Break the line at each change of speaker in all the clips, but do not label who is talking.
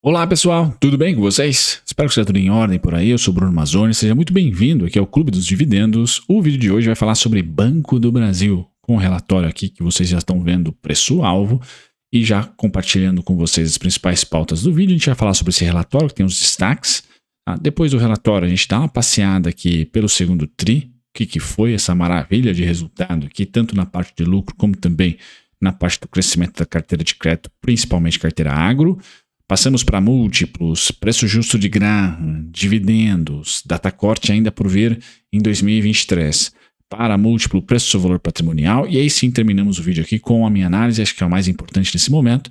Olá pessoal, tudo bem com vocês? Espero que seja tudo em ordem por aí, eu sou Bruno Mazzoni, seja muito bem-vindo aqui ao Clube dos Dividendos. O vídeo de hoje vai falar sobre Banco do Brasil, com um relatório aqui que vocês já estão vendo preço-alvo e já compartilhando com vocês as principais pautas do vídeo. A gente vai falar sobre esse relatório que tem os destaques. Ah, depois do relatório a gente dá uma passeada aqui pelo segundo TRI, o que, que foi essa maravilha de resultado aqui, tanto na parte de lucro como também na parte do crescimento da carteira de crédito, principalmente carteira agro. Passamos para múltiplos, preço justo de grã dividendos, data corte ainda por vir em 2023. Para múltiplo, preço valor patrimonial. E aí sim terminamos o vídeo aqui com a minha análise, acho que é o mais importante nesse momento,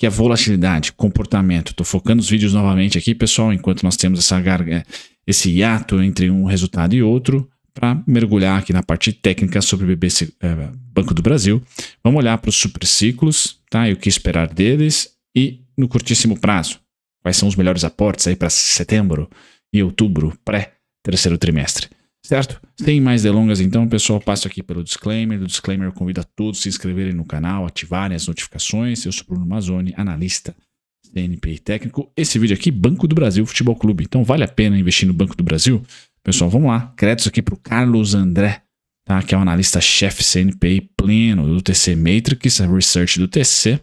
que é volatilidade, comportamento. Estou focando os vídeos novamente aqui, pessoal, enquanto nós temos essa garga, esse hiato entre um resultado e outro, para mergulhar aqui na parte técnica sobre o BBC, é, Banco do Brasil. Vamos olhar para os superciclos, tá? E o que esperar deles e no curtíssimo prazo? Quais são os melhores aportes aí para setembro e outubro, pré-terceiro trimestre? Certo? Sem mais delongas, então, pessoal, passo aqui pelo disclaimer. No disclaimer, eu convido a todos a se inscreverem no canal, ativarem as notificações. Eu sou Bruno Mazzoni, analista CNPI técnico. Esse vídeo aqui, Banco do Brasil Futebol Clube. Então, vale a pena investir no Banco do Brasil? Pessoal, vamos lá. Créditos aqui para o Carlos André, tá? que é o analista-chefe CNPI pleno do TC Matrix, Research do TC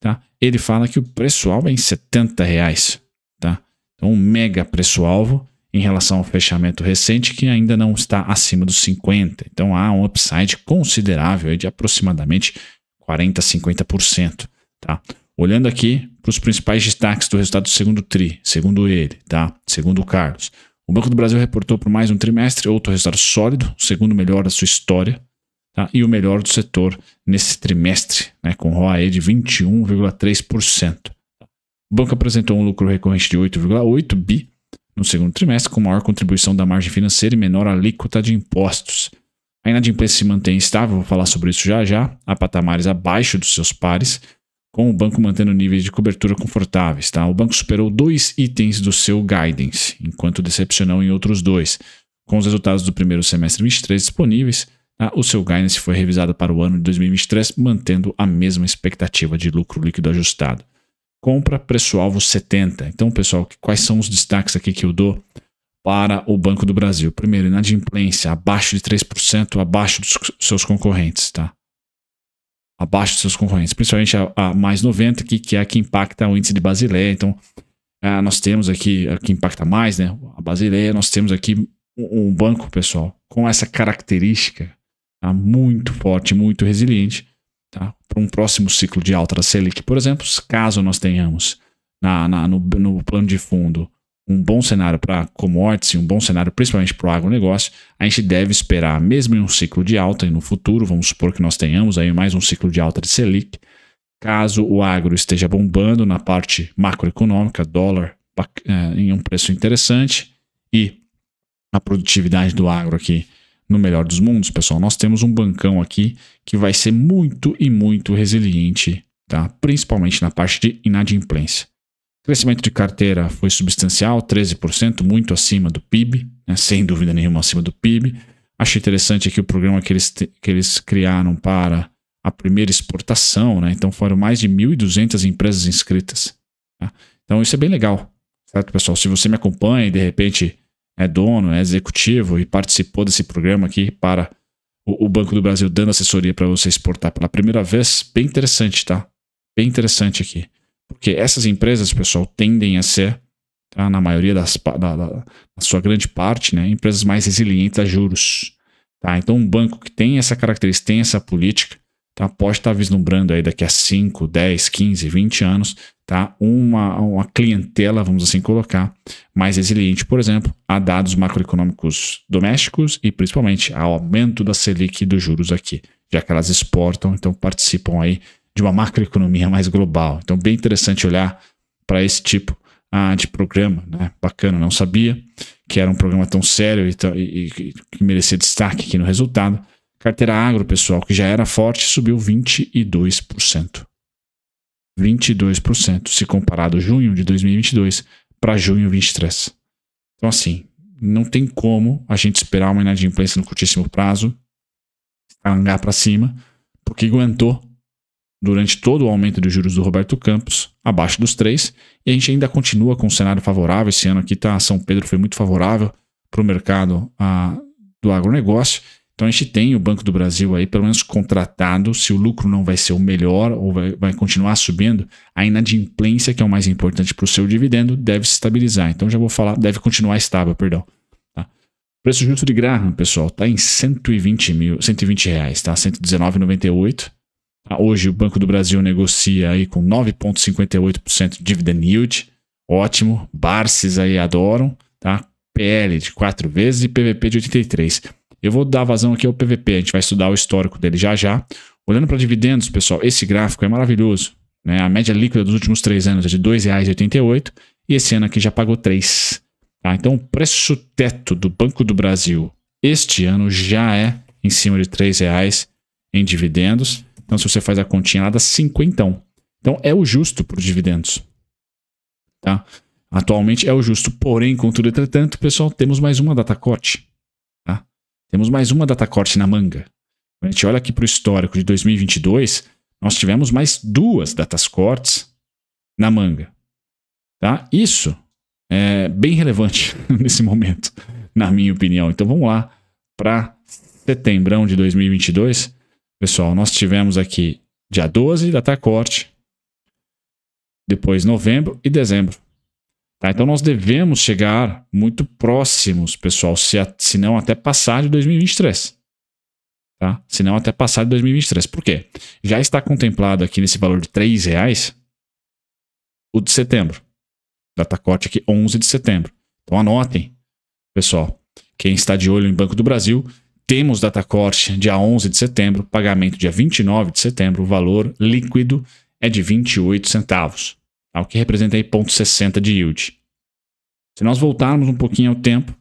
tá? Ele fala que o preço-alvo é em 70 reais, tá? Então, um mega preço-alvo em relação ao fechamento recente que ainda não está acima dos 50. Então, há um upside considerável de aproximadamente 40, 50%, tá? Olhando aqui para os principais destaques do resultado do segundo TRI, segundo ele, tá? Segundo o Carlos. O Banco do Brasil reportou por mais um trimestre outro resultado sólido, o segundo melhor da sua história, tá? e o melhor do setor nesse trimestre, né? com ROAE de 21,3%. O banco apresentou um lucro recorrente de 8,8 bi no segundo trimestre, com maior contribuição da margem financeira e menor alíquota de impostos. A inadimplência se mantém estável, vou falar sobre isso já já, a patamares abaixo dos seus pares, com o banco mantendo níveis de cobertura confortáveis. Tá? O banco superou dois itens do seu guidance, enquanto decepcionou em outros dois, com os resultados do primeiro semestre 23 disponíveis. Ah, o seu guidance foi revisado para o ano de 2023, mantendo a mesma expectativa de lucro líquido ajustado. Compra preço-alvo 70. Então, pessoal, quais são os destaques aqui que eu dou para o Banco do Brasil? Primeiro, inadimplência abaixo de 3%, abaixo dos seus concorrentes, tá? Abaixo dos seus concorrentes, principalmente a, a mais 90, que, que é a que impacta o índice de Basileia. Então, ah, nós temos aqui, a que impacta mais, né? A Basileia, nós temos aqui um, um banco, pessoal, com essa característica tá? muito forte, muito resiliente, tá? para um próximo ciclo de alta da Selic, por exemplo, caso nós tenhamos na, na no, no, plano de fundo um bom cenário para commodities, um bom cenário principalmente para o agronegócio, a gente deve esperar, mesmo em um ciclo de alta e no futuro, vamos supor que nós tenhamos aí mais um ciclo de alta de Selic, caso o agro esteja bombando na parte macroeconômica, dólar eh, em um preço interessante e a produtividade do agro aqui no melhor dos mundos, pessoal, nós temos um bancão aqui que vai ser muito e muito resiliente, tá? principalmente na parte de inadimplência. O crescimento de carteira foi substancial, 13%, muito acima do PIB, né? sem dúvida nenhuma acima do PIB. Acho interessante aqui o programa que eles, que eles criaram para a primeira exportação, né? então foram mais de 1.200 empresas inscritas. Tá? Então isso é bem legal, certo, pessoal? Se você me acompanha e de repente é dono, é executivo e participou desse programa aqui para o, Banco do Brasil dando assessoria para você exportar pela primeira vez. Bem interessante, tá? Bem interessante aqui. Porque essas empresas, pessoal, tendem a ser, tá? na maioria das, da, da, da sua grande parte, né? empresas mais resilientes a juros. Tá? Então, um banco que tem essa característica, tem essa política, tá? Então, Pode estar vislumbrando aí daqui a 5, 10, 15, 20 anos, tá? Uma, uma clientela, vamos assim colocar, mais resiliente, por exemplo, a dados macroeconômicos domésticos e principalmente ao aumento da Selic e dos juros aqui, já que elas exportam, então participam aí de uma macroeconomia mais global. Então, bem interessante olhar para esse tipo ah, de programa, né? Bacana, não sabia que era um programa tão sério e, e, e que merecia destaque aqui no resultado. Carteira agro, pessoal, que já era forte, subiu 22%. 22% se comparado junho de 2022 para junho 2023. Então assim, não tem como a gente esperar uma inadimplência no curtíssimo prazo alongar para cima, porque aguentou durante todo o aumento dos juros do Roberto Campos, abaixo dos 3, e a gente ainda continua com um cenário favorável. Esse ano aqui tá, São Pedro foi muito favorável para o mercado a, ah, do agronegócio, então a gente tem o Banco do Brasil aí, pelo menos contratado, se o lucro não vai ser o melhor ou vai, vai continuar subindo, a inadimplência, que é o mais importante para o seu dividendo, deve se estabilizar. Então já vou falar, deve continuar estável, perdão. Tá? Preço justo de Graham, pessoal, está em 120 mil, 120 reais, tá? 119,98. Tá? Hoje o Banco do Brasil negocia aí com 9,58% dividend yield. Ótimo. Barces aí adoram, tá? PL de 4 vezes e PVP de 83. Eu vou dar vazão aqui ao PVP, a gente vai estudar o histórico dele já já. Olhando para dividendos, pessoal, esse gráfico é maravilhoso. Né? A média líquida dos últimos três anos é de R$ 2,88 e esse ano aqui já pagou R$ Tá? Então o preço teto do Banco do Brasil este ano já é em cima de R$ reais em dividendos. Então, se você faz a continha lá, dá 5 então. Então, é o justo para os dividendos. Tá? Atualmente é o justo. Porém, contudo, entretanto, pessoal, temos mais uma data corte temos mais uma data corte na manga. Quando a gente olha aqui para o histórico de 2022, nós tivemos mais duas datas cortes na manga. Tá? Isso é bem relevante nesse momento, na minha opinião. Então vamos lá para setembro de 2022. Pessoal, nós tivemos aqui dia 12, data corte, depois novembro e dezembro. Tá? Então nós devemos chegar muito próximos, pessoal, se, a, se não até passar de 2023. Tá? Se não até passar de 2023. Por quê? Já está contemplado aqui nesse valor de R$ reais o de setembro. Data corte aqui 11 de setembro. Então anotem, pessoal. Quem está de olho em Banco do Brasil, temos data corte dia 11 de setembro, pagamento dia 29 de setembro, o valor líquido é de 28 centavos o que representa aí 0,60 de yield. Se nós voltarmos um pouquinho ao tempo,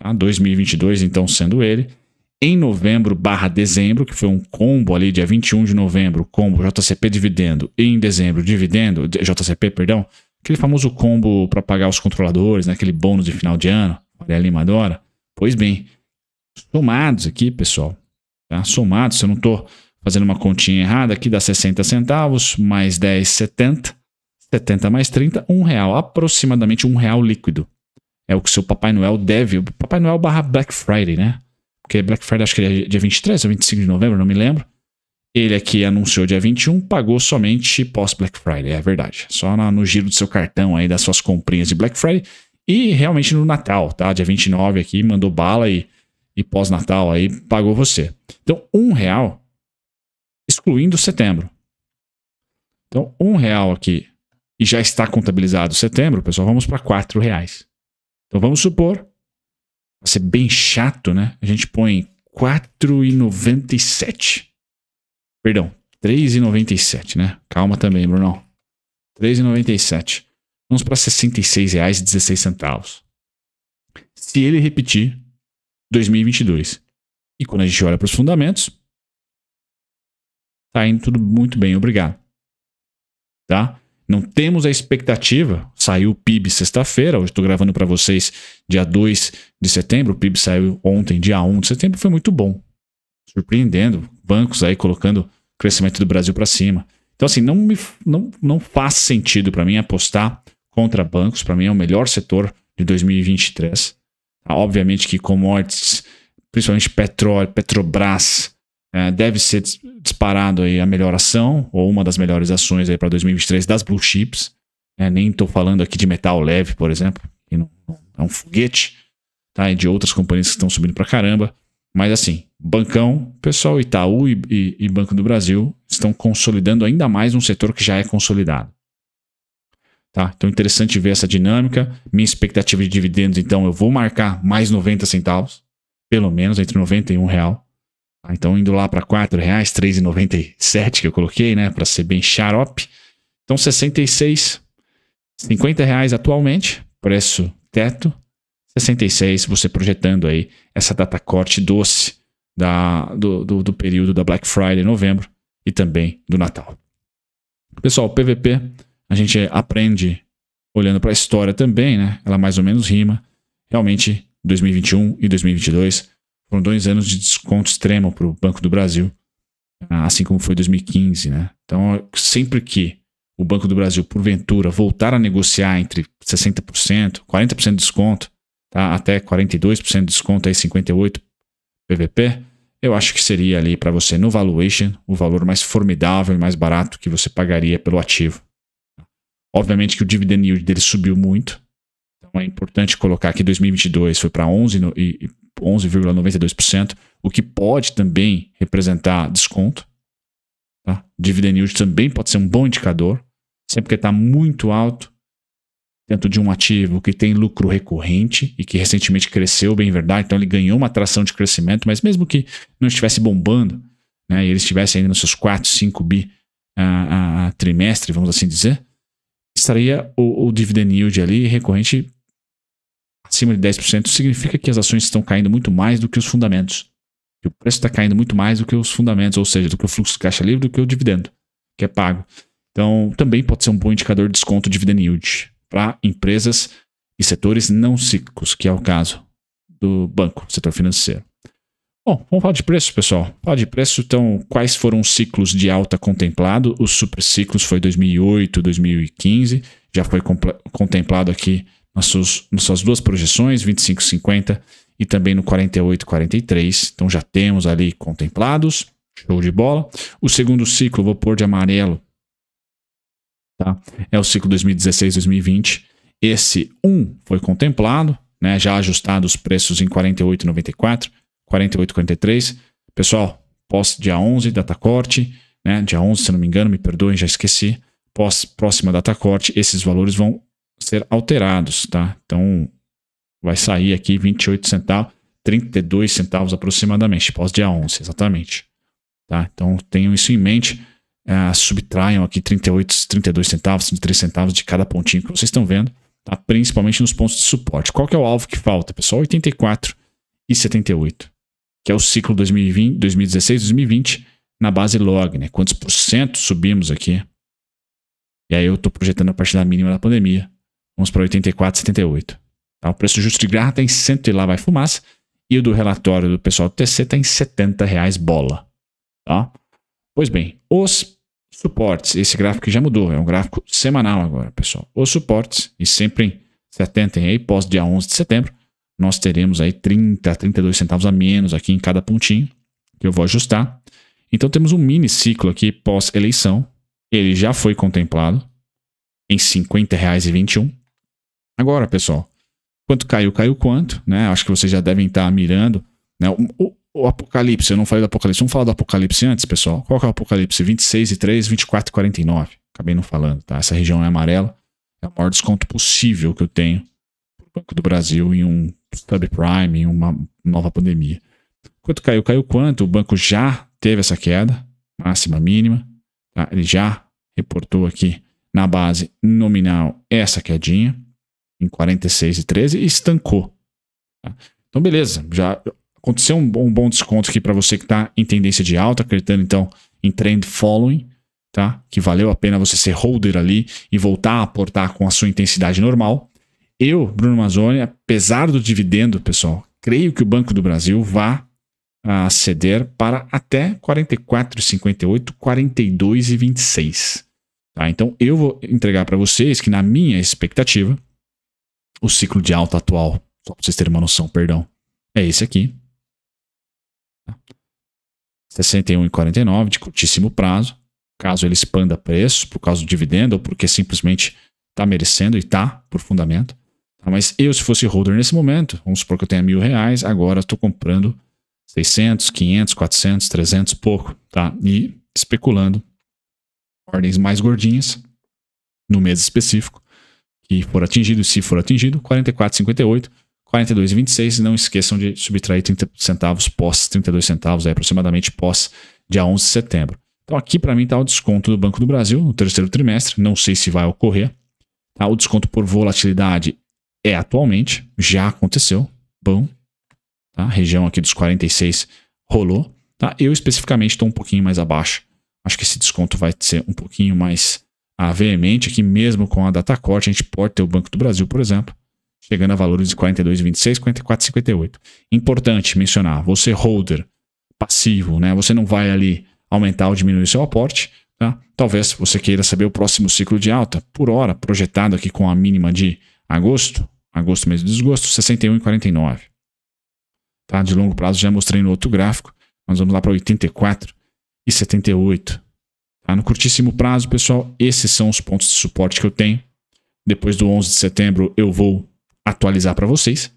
tá? 2022 então sendo ele, em novembro barra dezembro, que foi um combo ali, dia 21 de novembro, combo JCP dividendo, e em dezembro dividendo, JCP, perdão, aquele famoso combo para pagar os controladores, né? aquele bônus de final de ano, Faria Lima adora. Pois bem, somados aqui, pessoal, tá? somados, se eu não estou fazendo uma continha errada, aqui dá 60 centavos, mais 10,70, 70 mais 30, um real, aproximadamente um real líquido. É o que seu Papai Noel deve, o Papai Noel barra Black Friday, né? Porque Black Friday acho que é dia 23 ou 25 de novembro, não me lembro. Ele aqui anunciou dia 21, pagou somente pós-Black Friday, é verdade. Só no giro do seu cartão aí, das suas comprinhas de Black Friday. E realmente no Natal, tá? Dia 29 aqui, mandou bala e, e pós-Natal aí, pagou você. Então, um real, excluindo setembro. Então, um real aqui e já está contabilizado setembro, pessoal, vamos para R$ reais. Então vamos supor, vai ser bem chato, né? A gente põe 4,97. Perdão, 3,97, né? Calma também, Brunão. 3,97. Vamos para R$ 66,16. Se ele repetir 2022. E quando a gente olha para os fundamentos, tá indo tudo muito bem, obrigado. Tá? Não temos a expectativa. Saiu o PIB sexta-feira, hoje estou gravando para vocês dia 2 de setembro. O PIB saiu ontem, dia 1 de setembro, foi muito bom. Surpreendendo. Bancos aí colocando o crescimento do Brasil para cima. Então, assim, não, me, não, não faz sentido para mim apostar contra bancos. Para mim é o melhor setor de 2023. Obviamente que commodities, principalmente petróleo, Petrobras, é, deve ser disparado aí a melhor ação, ou uma das melhores ações para 2023 das blue chips. É, nem estou falando aqui de metal leve, por exemplo, que não, é um foguete, tá? E de outras companhias que estão subindo para caramba. Mas assim, bancão, pessoal Itaú e, e, e Banco do Brasil estão consolidando ainda mais um setor que já é consolidado. Tá? Então, interessante ver essa dinâmica. Minha expectativa de dividendos, então, eu vou marcar mais 90 centavos, pelo menos entre 91 real. Ah, então indo lá para R$ 4,397 que eu coloquei, né, para ser bem xarope. Então R$ 50 reais atualmente, preço teto 66,00 você projetando aí essa data corte doce da, do, do, do período da Black Friday, novembro e também do Natal. Pessoal, PVP a gente aprende olhando para a história também, né? Ela mais ou menos rima. Realmente, 2021 e 2022 foram dois anos de desconto extremo para o Banco do Brasil, ah, assim como foi 2015, né? Então, sempre que o Banco do Brasil, porventura, voltar a negociar entre 60%, 40% de desconto, tá? até 42% de desconto, aí 58% PVP, eu acho que seria ali para você, no valuation, o valor mais formidável e mais barato que você pagaria pelo ativo. Obviamente que o dividend yield dele subiu muito, então é importante colocar que 2022 foi para 11 e, 11,92%, o que pode também representar desconto. Tá? Dividend yield também pode ser um bom indicador, sempre que está muito alto dentro de um ativo que tem lucro recorrente e que recentemente cresceu, bem verdade, então ele ganhou uma atração de crescimento, mas mesmo que não estivesse bombando, né, e ele estivesse ainda nos seus 4, 5 bi a, a, a trimestre, vamos assim dizer, estaria o, o dividend yield ali recorrente acima de 10%, significa que as ações estão caindo muito mais do que os fundamentos. Que o preço está caindo muito mais do que os fundamentos, ou seja, do que o fluxo de caixa livre, do que o dividendo que é pago. Então, também pode ser um bom indicador de desconto dividend yield para empresas e setores não cíclicos, que é o caso do banco, setor financeiro. Bom, vamos falar de preço, pessoal. Falar de preço, então, quais foram os ciclos de alta contemplado? Os superciclos foi 2008, 2015, já foi contemplado aqui nas suas, nas suas duas projeções, 25,50 e também no 48,43. Então já temos ali contemplados, show de bola. O segundo ciclo, vou pôr de amarelo, tá? é o ciclo 2016-2020. Esse 1 um foi contemplado, né? já ajustado os preços em 48,94, 48,43. Pessoal, pós dia 11, data corte, né? dia 11, se não me engano, me perdoem, já esqueci. Pós próxima data corte, esses valores vão ser alterados, tá? Então vai sair aqui 28 centavos, 32 centavos aproximadamente, pós-dia 11, exatamente. Tá? Então tenham isso em mente. É, subtraiam aqui 38, 32 centavos, 33 centavos de cada pontinho que vocês estão vendo, tá? principalmente nos pontos de suporte. Qual que é o alvo que falta, pessoal? 84 e 78, que é o ciclo 2020, 2016, 2020 na base log, né? Quantos por cento subimos aqui? E aí eu estou projetando a partir da mínima da pandemia, Vamos para 84,78. Tá? O preço justo de garra está em 100 e lá vai fumaça. E o do relatório do pessoal do TC está em 70 reais bola. Tá? Pois bem, os suportes. Esse gráfico já mudou, é um gráfico semanal agora, pessoal. Os suportes, e sempre se atentem aí, pós dia 11 de setembro, nós teremos aí 30, 32 centavos a menos aqui em cada pontinho, que eu vou ajustar. Então temos um mini ciclo aqui pós-eleição. Ele já foi contemplado em R$ 50,21. Agora, pessoal, quanto caiu, caiu quanto, né? Acho que vocês já devem estar mirando, né? O, o, o Apocalipse, eu não falei do Apocalipse, vamos falar do Apocalipse antes, pessoal. Qual que é o Apocalipse? 26 e 3, 24 e 49. Acabei não falando, tá? Essa região é amarela, é o maior desconto possível que eu tenho pro Banco do Brasil em um subprime, em uma nova pandemia. Quanto caiu, caiu quanto? O banco já teve essa queda, máxima, mínima, tá? Ele já reportou aqui na base nominal essa quedinha em 46 e 13 e estancou. Tá? Então, beleza, já aconteceu um bom, um bom desconto aqui para você que está em tendência de alta, acreditando então em trend following, tá? Que valeu a pena você ser holder ali e voltar a aportar com a sua intensidade normal. Eu, Bruno Mazzoni, apesar do dividendo, pessoal, creio que o Banco do Brasil vá a ah, ceder para até 44,58, 42,26. Tá? Então eu vou entregar para vocês que na minha expectativa o ciclo de alta atual. Só para vocês terem uma noção, perdão. É esse aqui. 61,49 de curtíssimo prazo. Caso ele expanda preço por causa do dividendo ou porque simplesmente está merecendo e está por fundamento. Tá, mas eu, se fosse holder nesse momento, vamos supor que eu tenha mil reais, agora estou comprando 600, 500, 400, 300, pouco. Tá? E especulando ordens mais gordinhas no mês específico que for atingido, se for atingido, 44,58, 42,26. Não esqueçam de subtrair 30 centavos pós 32 centavos, aí, é aproximadamente pós dia 11 de setembro. Então aqui para mim está o desconto do Banco do Brasil no terceiro trimestre, não sei se vai ocorrer. Tá? O desconto por volatilidade é atualmente, já aconteceu, bom. Tá? A região aqui dos 46 rolou. Tá? Eu especificamente estou um pouquinho mais abaixo. Acho que esse desconto vai ser um pouquinho mais a veemente que mesmo com a data corte a gente pode ter o Banco do Brasil, por exemplo, chegando a valores de 42,26, 44,58. Importante mencionar, você holder passivo, né? Você não vai ali aumentar ou diminuir seu aporte, tá? Talvez você queira saber o próximo ciclo de alta, por hora, projetado aqui com a mínima de agosto, agosto mês de desgosto, 61,49. Tá? De longo prazo já mostrei no outro gráfico, nós vamos lá para 84 e 78. Tá? No curtíssimo prazo, pessoal, esses são os pontos de suporte que eu tenho. Depois do 11 de setembro, eu vou atualizar para vocês.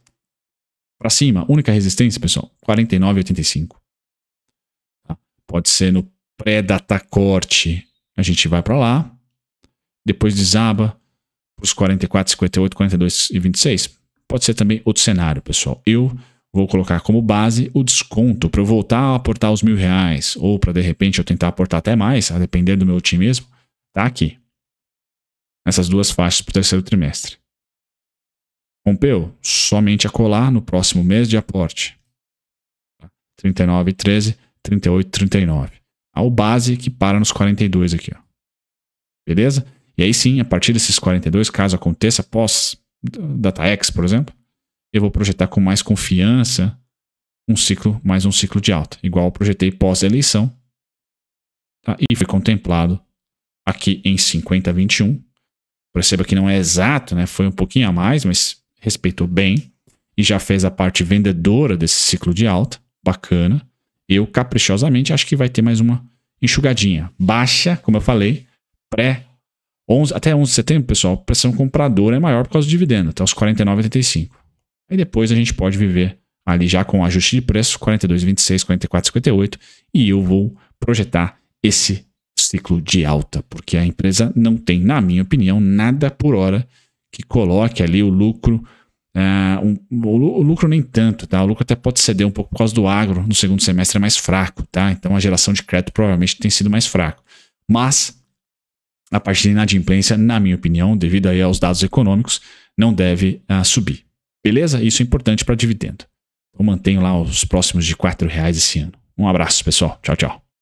Para cima, única resistência, pessoal, 49,85. Tá? Pode ser no pré-data corte, a gente vai para lá. Depois desaba Zaba, os 44, 42,26. 42 e 26. Pode ser também outro cenário, pessoal. Eu Vou colocar como base o desconto para eu voltar a aportar os mil reais ou para de repente eu tentar aportar até mais, a depender do meu otimismo. Está aqui. Nessas duas faixas para o terceiro trimestre. Rompeu? Somente a colar no próximo mês de aporte. 39,13, 38,39. Ao base que para nos 42 aqui. Ó. Beleza? E aí sim, a partir desses 42, caso aconteça pós DataX, por exemplo, eu vou projetar com mais confiança um ciclo, mais um ciclo de alta, igual eu projetei pós-eleição. Tá? E foi contemplado aqui em 5021. Perceba que não é exato, né? Foi um pouquinho a mais, mas respeitou bem e já fez a parte vendedora desse ciclo de alta. Bacana. Eu caprichosamente acho que vai ter mais uma enxugadinha. Baixa, como eu falei, pré 11, até 11 de setembro, pessoal, pressão compradora é maior por causa do dividendo, até tá? os 49,85. Aí depois a gente pode viver ali já com ajuste de preço 42,26, 44,58 e eu vou projetar esse ciclo de alta, porque a empresa não tem, na minha opinião, nada por hora que coloque ali o lucro. Uh, um, o, o lucro nem tanto, tá? O lucro até pode ceder um pouco por causa do agro no segundo semestre é mais fraco, tá? Então a geração de crédito provavelmente tem sido mais fraco. Mas a parte de inadimplência, na minha opinião, devido aí aos dados econômicos, não deve uh, subir. Beleza? Isso é importante para dividendo. Eu mantenho lá os próximos de R$ reais esse ano. Um abraço, pessoal. Tchau, tchau.